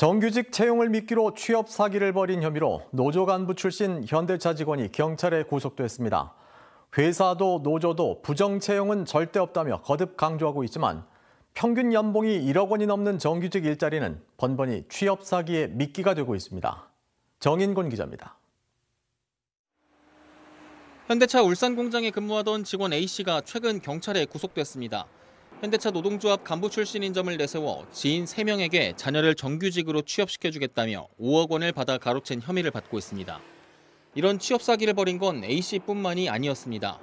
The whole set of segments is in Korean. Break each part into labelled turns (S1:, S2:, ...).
S1: 정규직 채용을 미끼로 취업 사기를 벌인 혐의로 노조 간부 출신 현대차 직원이 경찰에 구속됐습니다. 회사도 노조도 부정 채용은 절대 없다며 거듭 강조하고 있지만 평균 연봉이 1억 원이 넘는 정규직 일자리는 번번이 취업 사기의 미끼가 되고 있습니다. 정인곤 기자입니다.
S2: 현대차 울산 공장에 근무하던 직원 A씨가 최근 경찰에 구속됐습니다. 현대차 노동조합 간부 출신인 점을 내세워 지인 3명에게 자녀를 정규직으로 취업시켜주겠다며 5억 원을 받아 가로챈 혐의를 받고 있습니다. 이런 취업 사기를 벌인 건 A씨뿐만이 아니었습니다.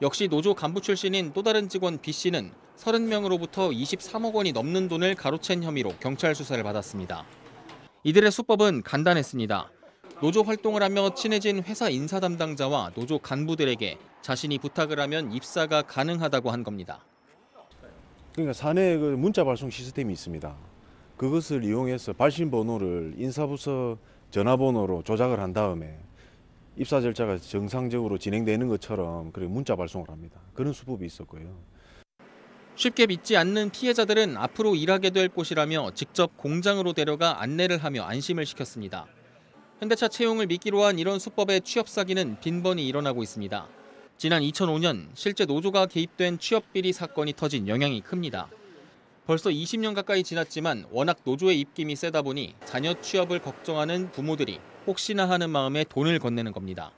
S2: 역시 노조 간부 출신인 또 다른 직원 B씨는 30명으로부터 23억 원이 넘는 돈을 가로챈 혐의로 경찰 수사를 받았습니다. 이들의 수법은 간단했습니다. 노조 활동을 하며 친해진 회사 인사 담당자와 노조 간부들에게 자신이 부탁을 하면 입사가 가능하다고 한
S3: 겁니다. 그러니까 사내그 문자 발송 시스템이 있습니다. 그것을 이용해서 발신 번호를 인사부서 전화번호로 조작을 한 다음에 입사 절차가 정상적으로 진행되는 것처럼 그렇게 문자 발송을 합니다. 그런 수법이 있었고요. 쉽게
S2: 믿지 않는 피해자들은 앞으로 일하게 될 곳이라며 직접 공장으로 데려가 안내를 하며 안심을 시켰습니다. 현대차 채용을 미끼로 한 이런 수법의 취업 사기는 빈번히 일어나고 있습니다. 지난 2005년 실제 노조가 개입된 취업비리 사건이 터진 영향이 큽니다. 벌써 20년 가까이 지났지만 워낙 노조의 입김이 세다 보니 자녀 취업을 걱정하는 부모들이 혹시나 하는 마음에 돈을 건네는 겁니다.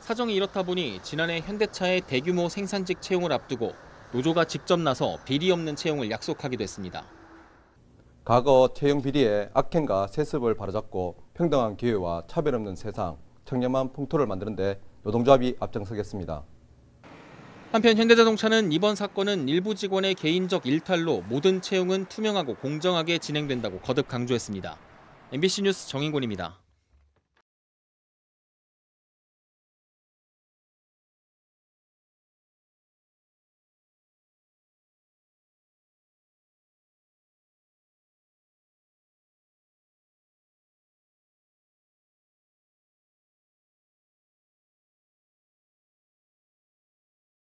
S2: 사정이 이렇다 보니 지난해 현대차의 대규모 생산직 채용을 앞두고 노조가 직접 나서 비리 없는 채용을 약속하기도 했습니다.
S4: 과거 채용 비리에 악행과 세습을 바로잡고 평등한 기회와 차별 없는 세상, 청렴한 풍토를 만드는 데 노동조합이 앞장서겠습니다.
S2: 한편 현대자동차는 이번 사건은 일부 직원의 개인적 일탈로 모든 채용은 투명하고 공정하게 진행된다고 거듭
S3: 강조했습니다. MBC 뉴스 정인곤입니다.